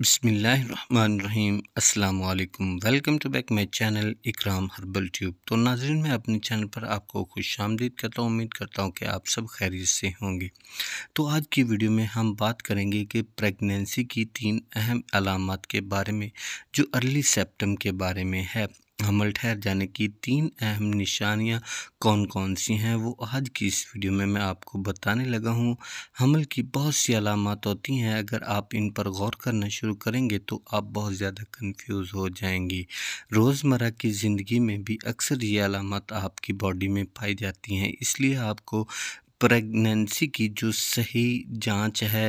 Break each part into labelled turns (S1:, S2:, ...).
S1: बसमीम् अल्लाम welcome to back my channel Ikram herbal tube तो नाजरन मैं अपने चैनल पर आपको खुश आमदीद करता हूँ उम्मीद करता हूँ कि आप सब खैरियत से होंगे तो आज की वीडियो में हम बात करेंगे कि प्रेगनेंसी की तीन अहम अलामत के बारे में जो अर्ली सेप्टम के बारे में है हमल ठहर जाने की तीन अहम निशानियाँ कौन कौन सी हैं वो आज की इस वीडियो में मैं आपको बताने लगा हूँ हमल की बहुत सी अलामत होती हैं अगर आप इन पर गौर करना शुरू करेंगे तो आप बहुत ज़्यादा कंफ्यूज हो जाएंगी रोज़मर्रा की ज़िंदगी में भी अक्सर ये अलामत आपकी बॉडी में पाई जाती हैं इसलिए आपको प्रेगनेंसी की जो सही जाँच है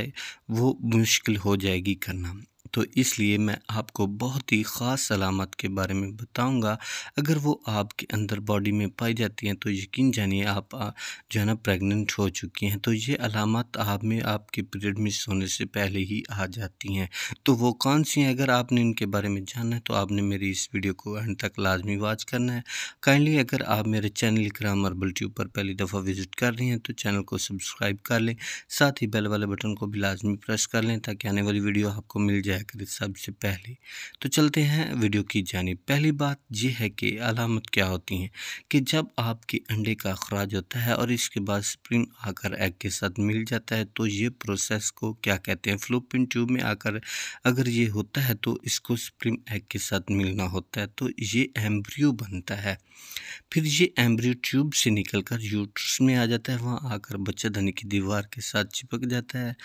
S1: वो मुश्किल हो जाएगी करना तो इसलिए मैं आपको बहुत ही ख़ास सलामत के बारे में बताऊंगा अगर वो आपके अंदर बॉडी में पाई जाती हैं तो यकीन जानिए आप जो है ना प्रेगनेंट हो चुकी हैं तो ये अलामत आप में आपके पीरियड मिस होने से पहले ही आ जाती हैं तो वो कौन सी हैं अगर आपने इनके बारे में जानना है तो आपने मेरी इस वीडियो को एंड तक लाजमी वाच करना है काइंडली अगर आप मेरे चैनल इक्राम अर्बल ट्यूब पर पहली दफ़ा विजिट कर रही हैं तो चैनल को सब्सक्राइब कर लें साथ ही बेल वाले बटन को भी लाजमी प्रेस कर लें ताकि आने वाली वीडियो आपको मिल जाए करें सबसे पहले तो चलते हैं वीडियो की जानी पहली बात यह है कि अलामत क्या होती हैं कि जब आपके अंडे का अखराज होता है और इसके बाद स्प्रिंग आकर एग के साथ मिल जाता है तो ये प्रोसेस को क्या कहते हैं फ्लोपिन ट्यूब में आकर अगर ये होता है तो इसको स्प्रिंग एग के साथ मिलना होता है तो ये एम्ब्रियो बनता है फिर ये एम्ब्रियो ट्यूब से निकलकर यूट्रस में आ जाता है वहाँ आकर बच्चा धनी की दीवार के साथ चिपक जाता है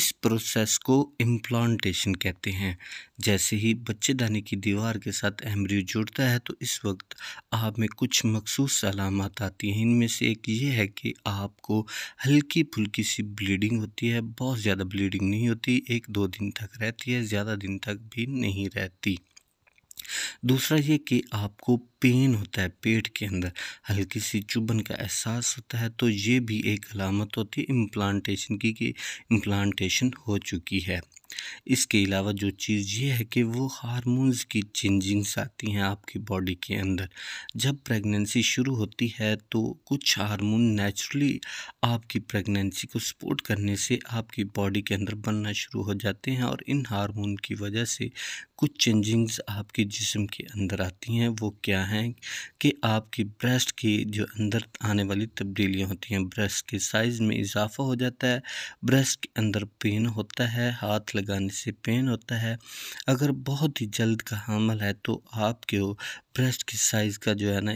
S1: इस प्रोसेस को इम्प्लांटेशन कहते हैं सकते हैं जैसे ही बच्चेदानी की दीवार के साथ एम्ब्रियो जुड़ता है तो इस वक्त आप में कुछ मखसूस अलामत आती हैं इनमें से एक ये है कि आपको हल्की फुल्की सी ब्लीडिंग होती है बहुत ज़्यादा ब्लीडिंग नहीं होती एक दो दिन तक रहती है ज़्यादा दिन तक भी नहीं रहती दूसरा ये कि आपको पेन होता है पेट के अंदर हल्की सी चुभन का एहसास होता है तो ये भी एक अलामत होती है इम्प्लांटेशन की कि इम्प्लांटेशन हो चुकी है इसके अलावा जो चीज़ ये है कि वो हारमोन्स की चेंजिंग्स आती हैं आपकी बॉडी के अंदर जब प्रेगनेंसी शुरू होती है तो कुछ हारमोन नेचुरली आपकी प्रेगनेंसी को सपोर्ट करने से आपकी बॉडी के अंदर बनना शुरू हो जाते हैं और इन हारमोन की वजह से कुछ चेंजिंग्स आपके जिस्म के अंदर आती हैं वो क्या है कि आपकी ब्रेस्ट की जो अंदर आने वाली तब्दीलियाँ होती हैं ब्रेस्ट के साइज़ में इजाफा हो जाता है ब्रेस्ट के अंदर पेन होता है हाथ लगाने से पेन होता है अगर बहुत ही जल्द का हमल है तो आपके ब्रेस्ट की साइज़ का जो है ना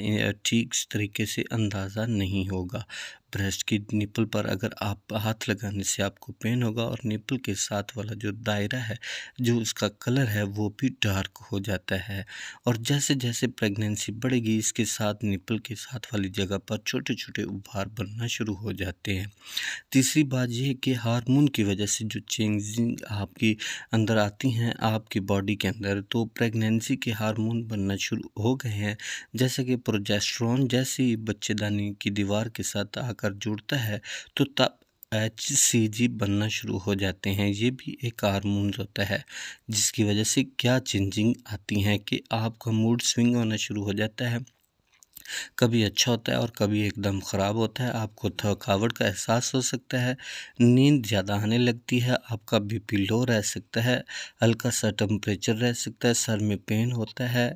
S1: ठीक तरीके से अंदाज़ा नहीं होगा ब्रेस्ट की निपल पर अगर आप हाथ लगाने से आपको पेन होगा और निपल के साथ वाला जो दायरा है जो उसका कलर है वो भी डार्क हो जाता है और जैसे जैसे प्रेगनेंसी सी बढ़ेगी इसके साथ निप्पल के साथ वाली जगह पर छोटे छोटे उभार बनना शुरू हो जाते हैं तीसरी बात यह कि हार्मोन की वजह से जो चेंजिंग आपके अंदर आती हैं आपकी बॉडी के अंदर तो प्रेगनेंसी के हार्मोन बनना शुरू हो गए हैं जैसे कि प्रोजेस्ट्रॉन जैसे ही बच्चेदानी की दीवार के साथ आकर जुड़ता है तो तब एच सी जी बनना शुरू हो जाते हैं ये भी एक हारमोन होता है जिसकी वजह से क्या चेंजिंग आती हैं कि आपका मूड स्विंग होना शुरू हो जाता है कभी अच्छा होता है और कभी एकदम ख़राब होता है आपको थकावट का एहसास हो सकता है नींद ज़्यादा आने लगती है आपका बीपी लो रह सकता है हल्का सा टम्परेचर रह सकता है सर में पेन होता है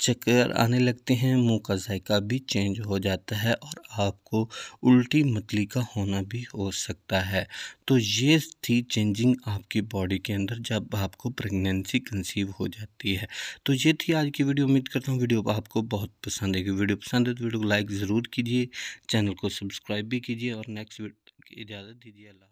S1: चक्कर आने लगते हैं मुंह का जायका भी चेंज हो जाता है और आपको उल्टी मतली का होना भी हो सकता है तो ये थी चेंजिंग आपकी बॉडी के अंदर जब आपको प्रेगनेंसी कंसीव हो जाती है तो ये थी आज की वीडियो उम्मीद करता हूँ वीडियो आपको बहुत पसंद आएगी वीडियो पसंद पसंद है तो वीडियो को लाइक ज़रूर कीजिए चैनल को सब्सक्राइब भी कीजिए और नेक्स्ट वीडियो की इजाज़त दीजिए अल्लाह